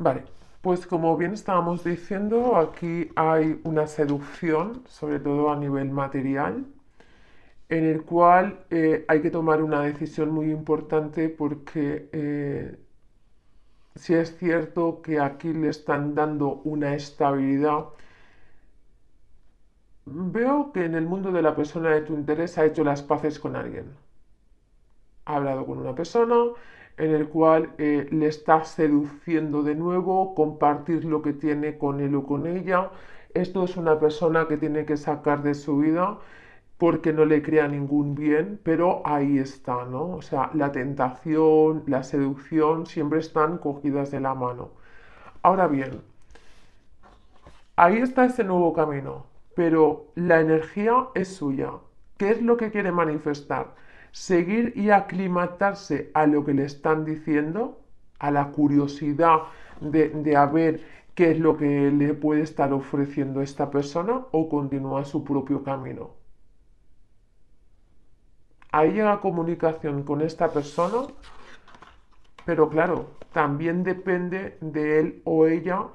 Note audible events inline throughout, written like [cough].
Vale, pues como bien estábamos diciendo, aquí hay una seducción, sobre todo a nivel material, en el cual eh, hay que tomar una decisión muy importante porque eh, si es cierto que aquí le están dando una estabilidad, veo que en el mundo de la persona de tu interés ha hecho las paces con alguien. Ha hablado con una persona, en el cual eh, le está seduciendo de nuevo, compartir lo que tiene con él o con ella. Esto es una persona que tiene que sacar de su vida porque no le crea ningún bien, pero ahí está, ¿no? O sea, la tentación, la seducción siempre están cogidas de la mano. Ahora bien, ahí está ese nuevo camino, pero la energía es suya. ¿Qué es lo que quiere manifestar? seguir y aclimatarse a lo que le están diciendo, a la curiosidad de, de a ver qué es lo que le puede estar ofreciendo esta persona o continuar su propio camino. Ahí llega comunicación con esta persona, pero claro, también depende de él o ella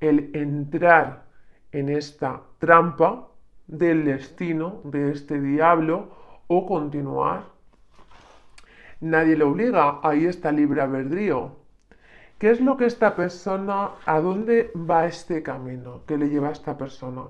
el entrar en esta trampa del destino de este diablo o continuar nadie le obliga, ahí está libre albedrío. ¿Qué es lo que esta persona, a dónde va este camino ¿qué le lleva a esta persona?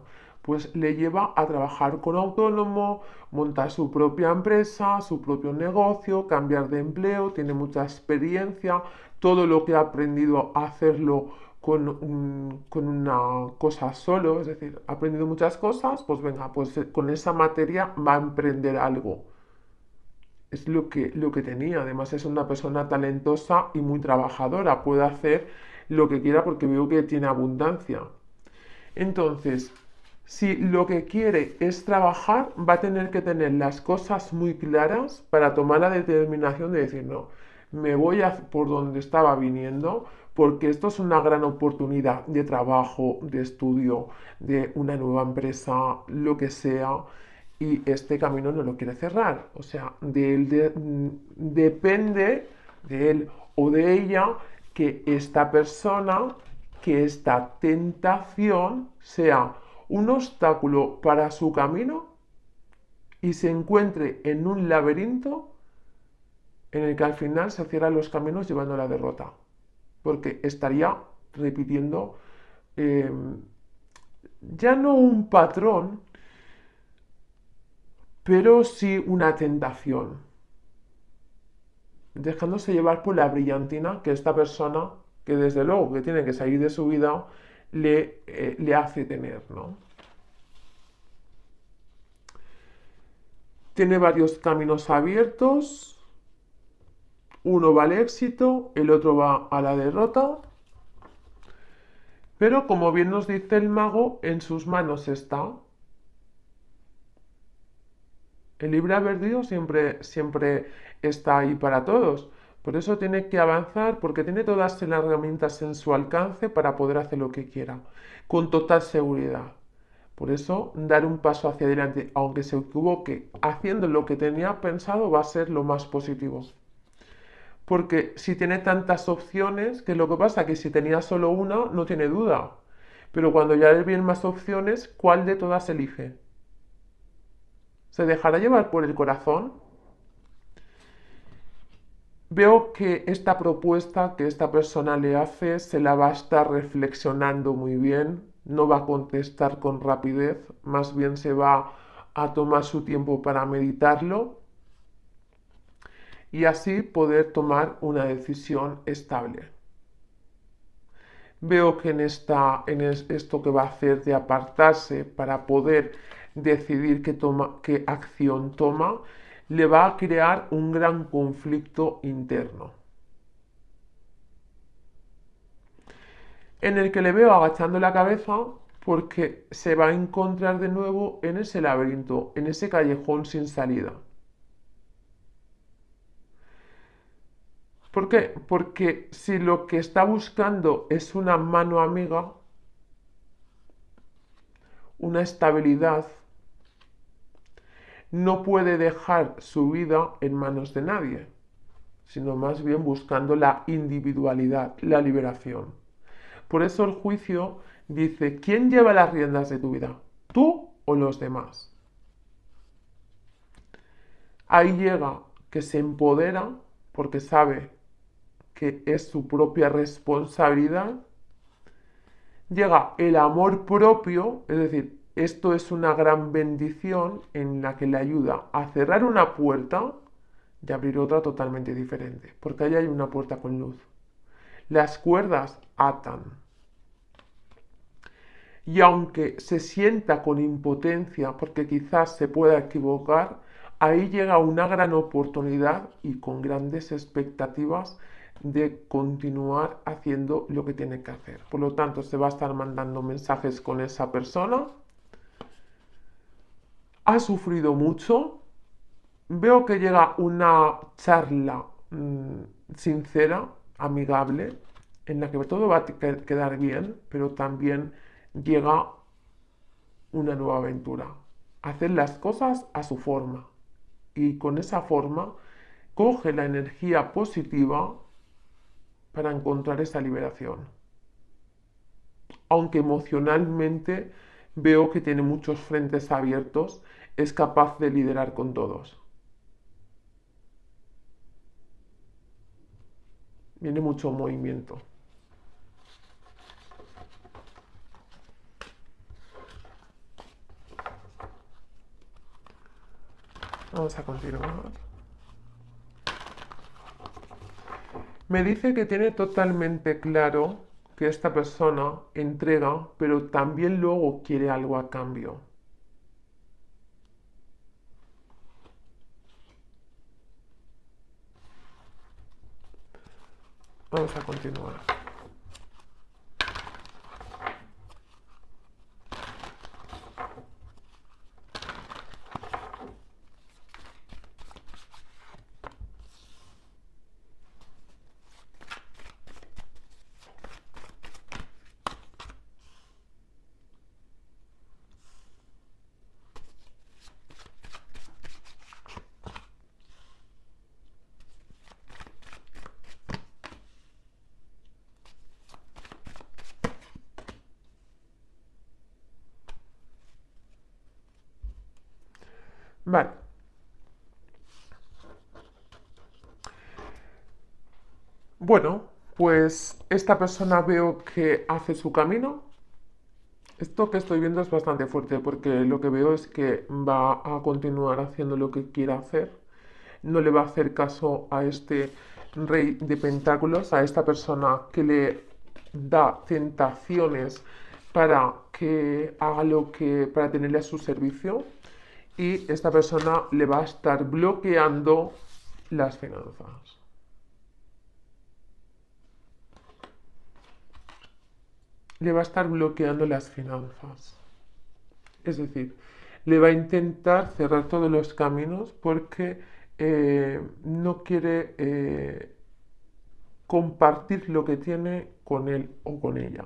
Pues le lleva a trabajar con autónomo, montar su propia empresa, su propio negocio, cambiar de empleo, tiene mucha experiencia, todo lo que ha aprendido a hacerlo con, con una cosa solo, es decir, ha aprendido muchas cosas, pues venga, pues con esa materia va a emprender algo es lo que, lo que tenía. Además es una persona talentosa y muy trabajadora. Puede hacer lo que quiera porque veo que tiene abundancia. Entonces, si lo que quiere es trabajar, va a tener que tener las cosas muy claras para tomar la determinación de decir, no, me voy a por donde estaba viniendo porque esto es una gran oportunidad de trabajo, de estudio, de una nueva empresa, lo que sea y este camino no lo quiere cerrar. O sea, de él depende de él o de ella que esta persona, que esta tentación sea un obstáculo para su camino y se encuentre en un laberinto en el que al final se cierran los caminos llevando a la derrota. Porque estaría repitiendo eh, ya no un patrón, pero sí una tentación. Dejándose llevar por la brillantina que esta persona, que desde luego que tiene que salir de su vida, le, eh, le hace tener, Tiene varios caminos abiertos. Uno va al éxito, el otro va a la derrota. Pero como bien nos dice el mago, en sus manos está el libre albedrío siempre, siempre está ahí para todos. Por eso tiene que avanzar porque tiene todas las herramientas en su alcance para poder hacer lo que quiera, con total seguridad. Por eso, dar un paso hacia adelante, aunque se equivoque, haciendo lo que tenía pensado, va a ser lo más positivo. Porque si tiene tantas opciones, que lo que pasa que si tenía solo una, no tiene duda. Pero cuando ya le vienen más opciones, ¿cuál de todas elige? ¿Se dejará llevar por el corazón? Veo que esta propuesta que esta persona le hace se la va a estar reflexionando muy bien, no va a contestar con rapidez, más bien se va a tomar su tiempo para meditarlo y así poder tomar una decisión estable. Veo que en, en esto que va a hacer de apartarse para poder decidir qué, toma, qué acción toma, le va a crear un gran conflicto interno. En el que le veo agachando la cabeza porque se va a encontrar de nuevo en ese laberinto, en ese callejón sin salida. ¿Por qué? Porque si lo que está buscando es una mano amiga, una estabilidad, no puede dejar su vida en manos de nadie, sino más bien buscando la individualidad, la liberación. Por eso el juicio dice, ¿quién lleva las riendas de tu vida? ¿Tú o los demás? Ahí llega que se empodera porque sabe que es su propia responsabilidad. Llega el amor propio, es decir, esto es una gran bendición en la que le ayuda a cerrar una puerta y abrir otra totalmente diferente, porque ahí hay una puerta con luz. Las cuerdas atan. Y aunque se sienta con impotencia, porque quizás se pueda equivocar, ahí llega una gran oportunidad y con grandes expectativas de continuar haciendo lo que tiene que hacer. Por lo tanto, se va a estar mandando mensajes con esa persona ha sufrido mucho. Veo que llega una charla mm, sincera, amigable, en la que todo va a quedar bien, pero también llega una nueva aventura. Hacer las cosas a su forma. Y con esa forma coge la energía positiva para encontrar esa liberación. Aunque emocionalmente veo que tiene muchos frentes abiertos, es capaz de liderar con todos. Viene mucho movimiento. Vamos a continuar. Me dice que tiene totalmente claro que esta persona entrega, pero también luego quiere algo a cambio. Vamos a continuar. Bueno, pues esta persona veo que hace su camino. Esto que estoy viendo es bastante fuerte porque lo que veo es que va a continuar haciendo lo que quiera hacer. No le va a hacer caso a este rey de pentáculos, a esta persona que le da tentaciones para que haga lo que para tenerle a su servicio y esta persona le va a estar bloqueando las finanzas. Le va a estar bloqueando las finanzas. Es decir, le va a intentar cerrar todos los caminos porque eh, no quiere eh, compartir lo que tiene con él o con ella.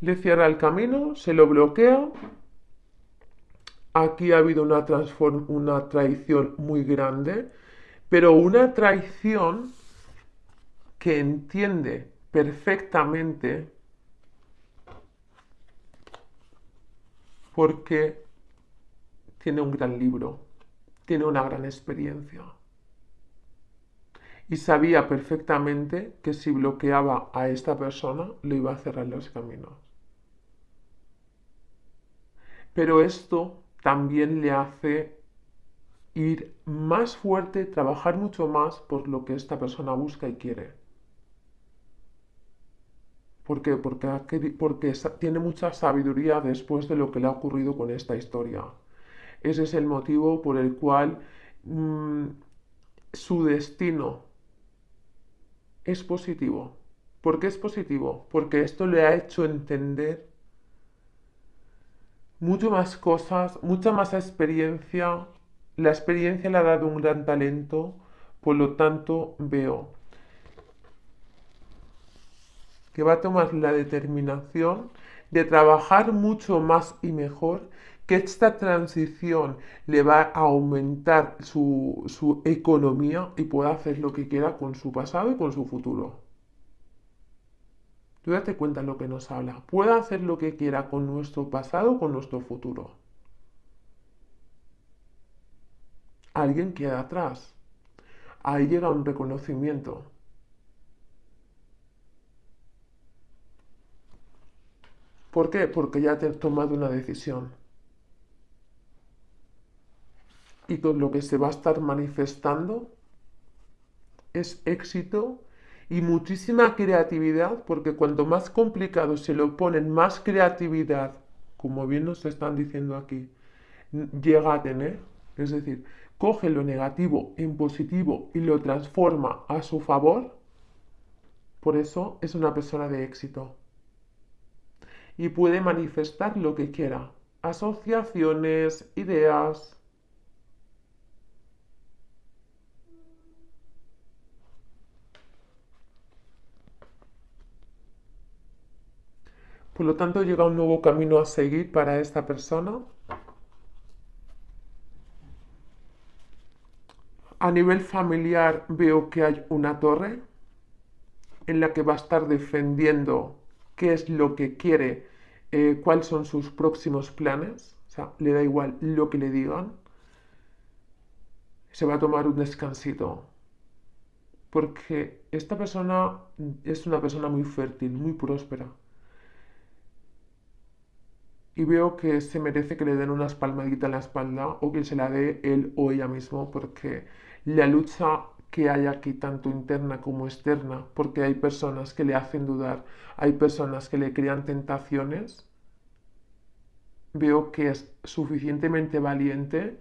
Le cierra el camino, se lo bloquea Aquí ha habido una, una traición muy grande, pero una traición que entiende perfectamente porque tiene un gran libro, tiene una gran experiencia. Y sabía perfectamente que si bloqueaba a esta persona, le iba a cerrar los caminos. Pero esto también le hace ir más fuerte, trabajar mucho más por lo que esta persona busca y quiere. ¿Por qué? Porque, porque tiene mucha sabiduría después de lo que le ha ocurrido con esta historia. Ese es el motivo por el cual mm, su destino es positivo. ¿Por qué es positivo? Porque esto le ha hecho entender mucho más cosas, mucha más experiencia. La experiencia le ha dado un gran talento, por lo tanto veo que va a tomar la determinación de trabajar mucho más y mejor, que esta transición le va a aumentar su, su economía y pueda hacer lo que quiera con su pasado y con su futuro. Tú date cuenta lo que nos habla. Pueda hacer lo que quiera con nuestro pasado, con nuestro futuro. Alguien queda atrás. Ahí llega un reconocimiento. ¿Por qué? Porque ya te has tomado una decisión. Y con lo que se va a estar manifestando es éxito y muchísima creatividad, porque cuanto más complicado se lo ponen, más creatividad, como bien nos están diciendo aquí, llega a tener. Es decir, coge lo negativo en positivo y lo transforma a su favor. Por eso es una persona de éxito. Y puede manifestar lo que quiera. Asociaciones, ideas, Por lo tanto, llega un nuevo camino a seguir para esta persona. A nivel familiar veo que hay una torre en la que va a estar defendiendo qué es lo que quiere, eh, cuáles son sus próximos planes. O sea, le da igual lo que le digan. Se va a tomar un descansito. Porque esta persona es una persona muy fértil, muy próspera y veo que se merece que le den una palmaditas en la espalda o que se la dé él o ella mismo porque la lucha que hay aquí tanto interna como externa, porque hay personas que le hacen dudar, hay personas que le crean tentaciones, veo que es suficientemente valiente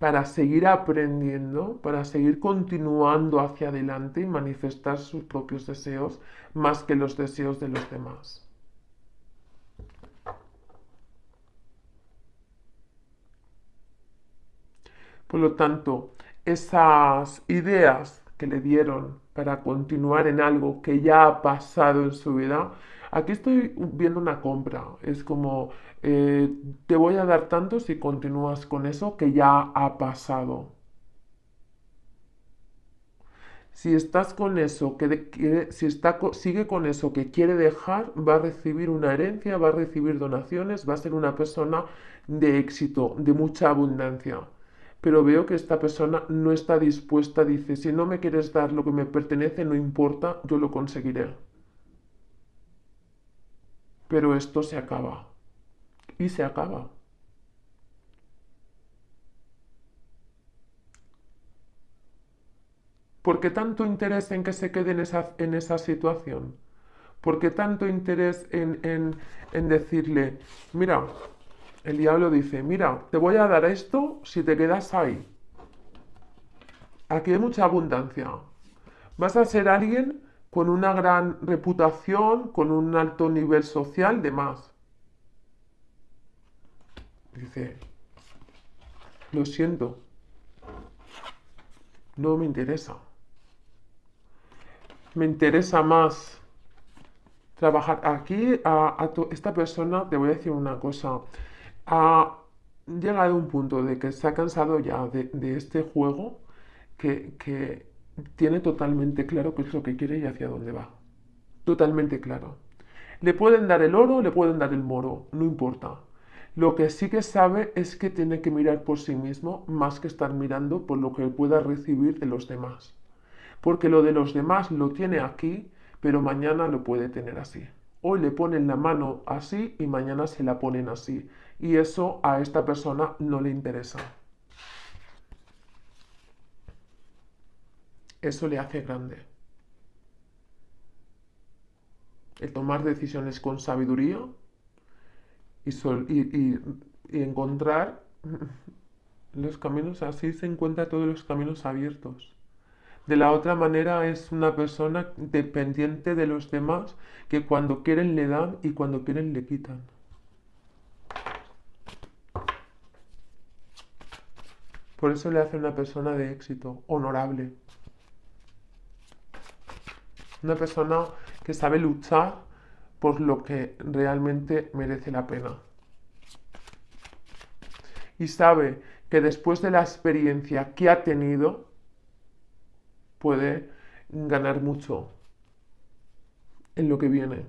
para seguir aprendiendo, para seguir continuando hacia adelante y manifestar sus propios deseos más que los deseos de los demás. Por lo tanto, esas ideas que le dieron para continuar en algo que ya ha pasado en su vida, aquí estoy viendo una compra. Es como, eh, te voy a dar tanto si continúas con eso que ya ha pasado. Si estás con eso, que si está, sigue con eso que quiere dejar, va a recibir una herencia, va a recibir donaciones, va a ser una persona de éxito, de mucha abundancia pero veo que esta persona no está dispuesta, dice, si no me quieres dar lo que me pertenece, no importa, yo lo conseguiré. Pero esto se acaba. Y se acaba. ¿Por qué tanto interés en que se quede en esa, en esa situación? ¿Por qué tanto interés en, en, en decirle, mira, el diablo dice, mira, te voy a dar esto si te quedas ahí. Aquí hay mucha abundancia. Vas a ser alguien con una gran reputación, con un alto nivel social, De más... Dice, lo siento, no me interesa. Me interesa más trabajar aquí a, esta persona, te voy a decir una cosa, ha llegado a un punto de que se ha cansado ya de, este juego que, tiene totalmente claro qué es lo que quiere y hacia dónde va. Totalmente claro. Le pueden dar el oro, le pueden dar el moro, no importa. Lo que sí que sabe es que tiene que mirar por sí mismo más que estar mirando por lo que pueda recibir de los demás. Porque lo de los demás lo tiene aquí, pero mañana lo puede tener así. Hoy le ponen la mano así y mañana se la ponen así y eso a esta persona no le interesa. Eso le hace grande. El tomar decisiones con sabiduría y, encontrar los caminos, así se encuentra todos los caminos abiertos. De la otra manera es una persona dependiente de los demás que cuando quieren le dan y cuando quieren le quitan. Por eso le hace una persona de éxito, honorable. Una persona que sabe luchar por lo que realmente merece la pena. Y sabe que después de la experiencia que ha tenido, puede ganar mucho en lo que viene.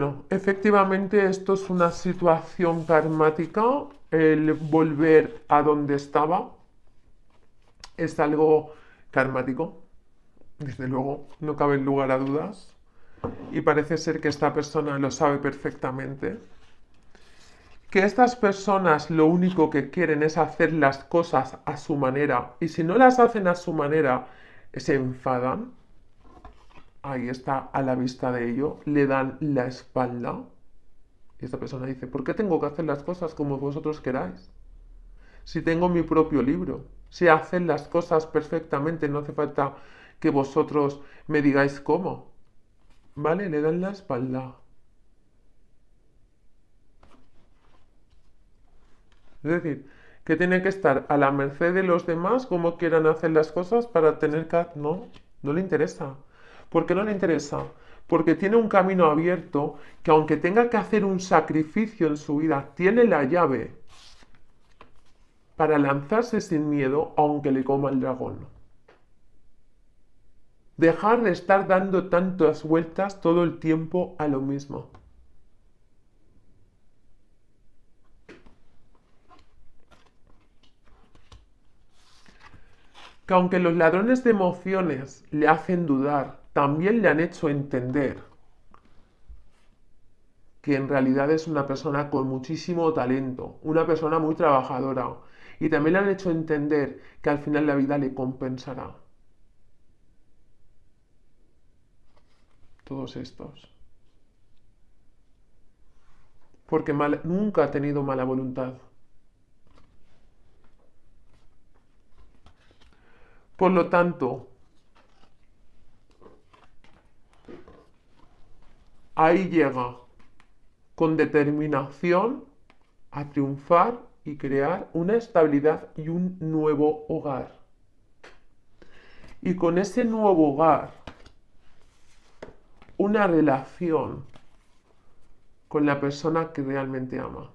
Bueno, efectivamente esto es una situación karmática, el volver a donde estaba es algo karmático, desde luego, no cabe lugar a dudas, y parece ser que esta persona lo sabe perfectamente, que estas personas lo único que quieren es hacer las cosas a su manera, y si no las hacen a su manera, se enfadan, ahí está a la vista de ello, le dan la espalda. Y esta persona dice, ¿por qué tengo que hacer las cosas como vosotros queráis? Si tengo mi propio libro, si hacen las cosas perfectamente, no hace falta que vosotros me digáis cómo. ¿Vale? Le dan la espalda. Es decir, que tiene que estar a la merced de los demás, como quieran hacer las cosas para tener que... No, no le interesa porque no le interesa, porque tiene un camino abierto que aunque tenga que hacer un sacrificio en su vida, tiene la llave para lanzarse sin miedo aunque le coma el dragón. Dejar de estar dando tantas vueltas todo el tiempo a lo mismo. que aunque los ladrones de emociones le hacen dudar, también le han hecho entender que en realidad es una persona con muchísimo talento, una persona muy trabajadora. Y también le han hecho entender que al final la vida le compensará. Todos estos. Porque nunca ha tenido mala voluntad. Por lo tanto, ahí llega con determinación a triunfar y crear una estabilidad y un nuevo hogar. Y con ese nuevo hogar, una relación con la persona que realmente ama.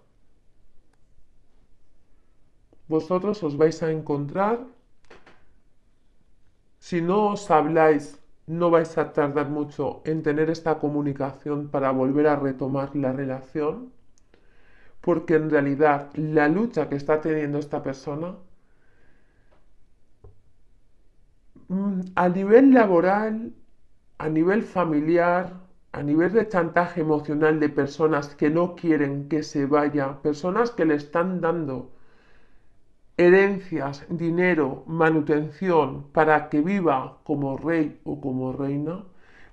Vosotros os vais a encontrar, si no os habláis no vais a tardar mucho en tener esta comunicación para volver a retomar la relación, porque en realidad la lucha que está teniendo esta persona mm, a nivel laboral, a nivel familiar, a nivel de chantaje emocional de personas que no quieren que se vaya, personas que le están dando herencias, dinero, manutención para que viva como rey o como reina,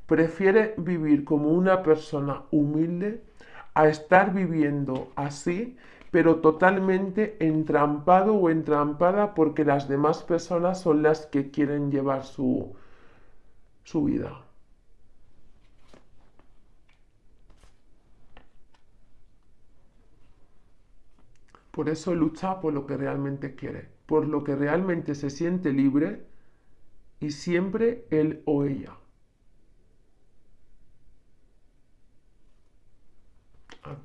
prefiere vivir como una persona humilde a estar viviendo así, pero totalmente entrampado o entrampada porque las demás personas son las que quieren llevar su, su vida. Por eso lucha por lo que realmente quiere, por lo que realmente se siente libre y siempre él o ella.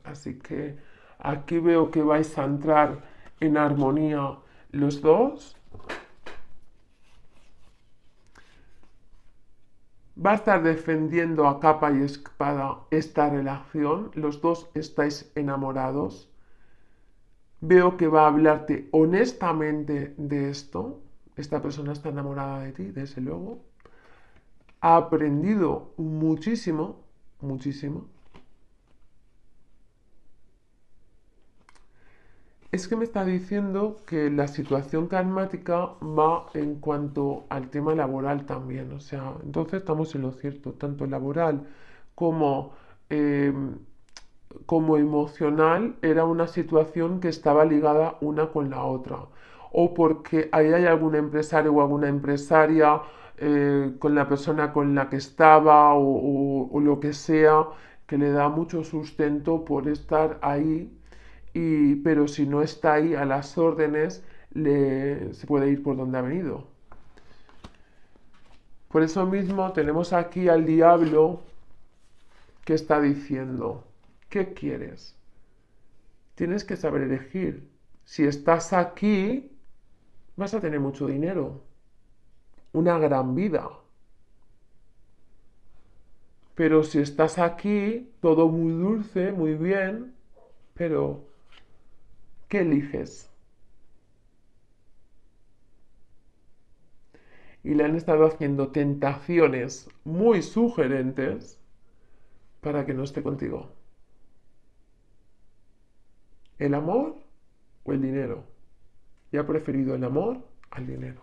Así que aquí veo que vais a entrar en armonía los dos. Va a estar defendiendo a capa y espada esta relación. Los dos estáis enamorados veo que va a hablarte honestamente de esto. Esta persona está enamorada de ti, desde luego. Ha aprendido muchísimo, muchísimo. Es que me está diciendo que la situación karmática va en cuanto al tema laboral también. O sea, entonces estamos en lo cierto, tanto laboral como... Eh, como emocional era una situación que estaba ligada una con la otra. O porque ahí hay algún empresario o alguna empresaria eh, con la persona con la que estaba o, lo que sea que le da mucho sustento por estar ahí, y, pero si no está ahí a las órdenes, se puede ir por donde ha venido. Por eso mismo tenemos aquí al diablo que está diciendo, ¿Qué quieres? Tienes que saber elegir. Si estás aquí, vas a tener mucho dinero, una gran vida. Pero si estás aquí, todo muy dulce, muy bien, pero ¿qué eliges? Y le han estado haciendo tentaciones muy sugerentes para que no esté contigo. ¿El amor o el dinero? Y ha preferido el amor al dinero.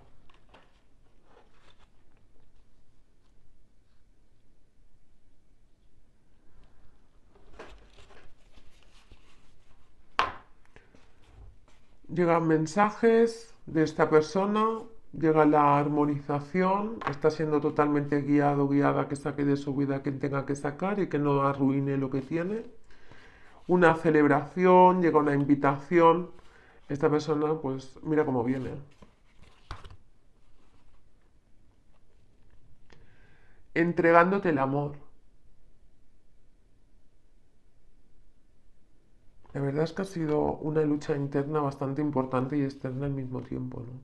Llegan mensajes de esta persona, llega la armonización, está siendo totalmente guiado, guiada que saque de su vida quien tenga que sacar y que no arruine lo que tiene una celebración, llega una invitación, esta persona pues mira cómo viene. Entregándote el amor. La verdad es que ha sido una lucha interna bastante importante y externa al mismo tiempo, ¿no?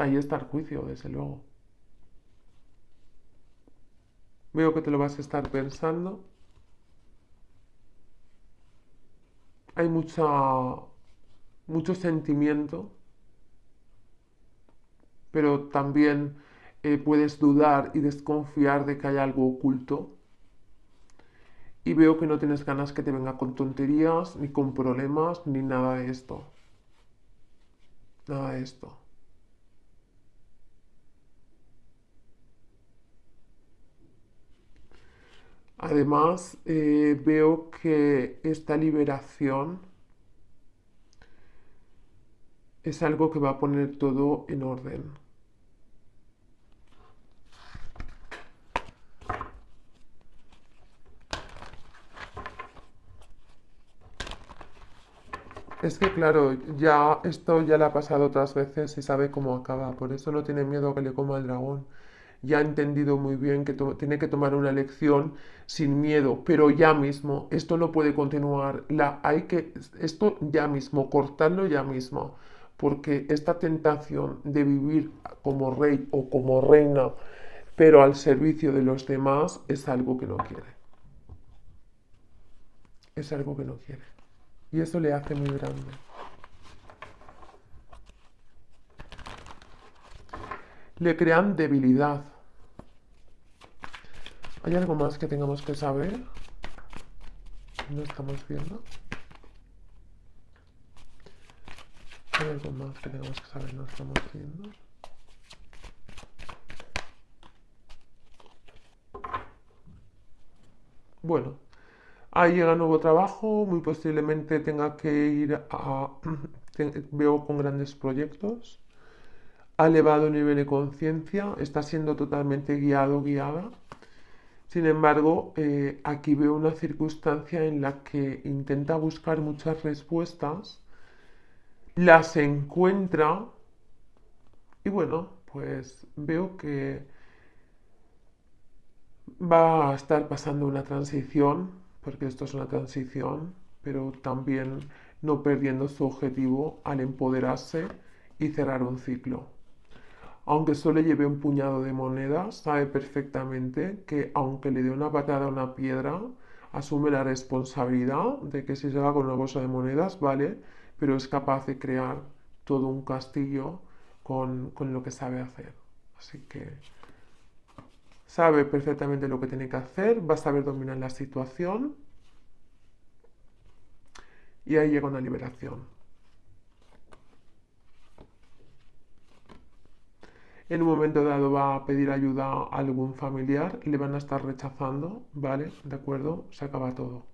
Ahí está el juicio, desde luego. Veo que te lo vas a estar pensando. hay mucha, mucho sentimiento, pero también eh, puedes dudar y desconfiar de que hay algo oculto. Y veo que no tienes ganas que te venga con tonterías, ni con problemas, ni nada de esto. Nada de esto. Además, eh, veo que esta liberación es algo que va a poner todo en orden. Es que claro, ya esto ya le ha pasado otras veces y sabe cómo acaba, por eso no tiene miedo que le coma el dragón ya ha entendido muy bien que tiene que tomar una lección sin miedo, pero ya mismo, esto no puede continuar, la, hay que, esto ya mismo, cortarlo ya mismo, porque esta tentación de vivir como rey o como reina, pero al servicio de los demás, es algo que no quiere. Es algo que no quiere. Y eso le hace muy grande. le crean debilidad. ¿Hay algo más que tengamos que saber? No estamos viendo. ¿Hay algo más que tengamos que saber? No estamos viendo. Bueno, ahí llega nuevo trabajo. Muy posiblemente tenga que ir a... [clears throat] veo con grandes proyectos ha elevado el nivel de conciencia, está siendo totalmente guiado, guiada. Sin embargo, eh, aquí veo una circunstancia en la que intenta buscar muchas respuestas, las encuentra y bueno, pues veo que va a estar pasando una transición, porque esto es una transición, pero también no perdiendo su objetivo al empoderarse y cerrar un ciclo. Aunque solo lleve un puñado de monedas, sabe perfectamente que aunque le dé una patada a una piedra, asume la responsabilidad de que se va con una bolsa de monedas, vale, pero es capaz de crear todo un castillo con, con lo que sabe hacer. Así que sabe perfectamente lo que tiene que hacer, va a saber dominar la situación y ahí llega una liberación. en un momento dado va a pedir ayuda a algún familiar y le van a estar rechazando, ¿vale? De acuerdo, se acaba todo.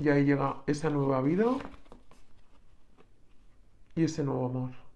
Y ahí llega esa nueva vida y ese nuevo amor.